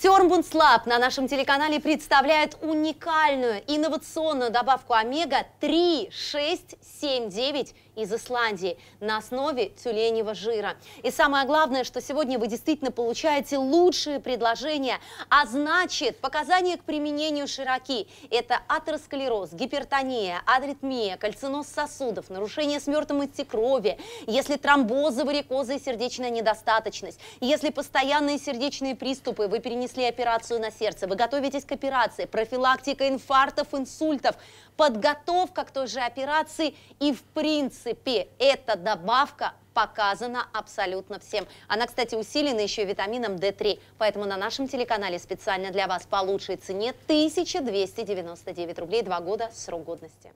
Тернбунслаб на нашем телеканале представляет уникальную инновационную добавку омега-3679 из Исландии на основе тюленевого жира. И самое главное, что сегодня вы действительно получаете лучшие предложения, а значит показания к применению широки. Это атеросклероз, гипертония, аритмия, кальциноз сосудов, нарушение смертности крови, если тромбозы, варикозы и сердечная недостаточность, если постоянные сердечные приступы, вы перенесете перенесли операцию на сердце, вы готовитесь к операции, профилактика инфарктов, инсультов, подготовка к той же операции и в принципе эта добавка показана абсолютно всем. Она, кстати, усилена еще витамином D3, поэтому на нашем телеканале специально для вас по лучшей цене 1299 рублей 2 года срок годности.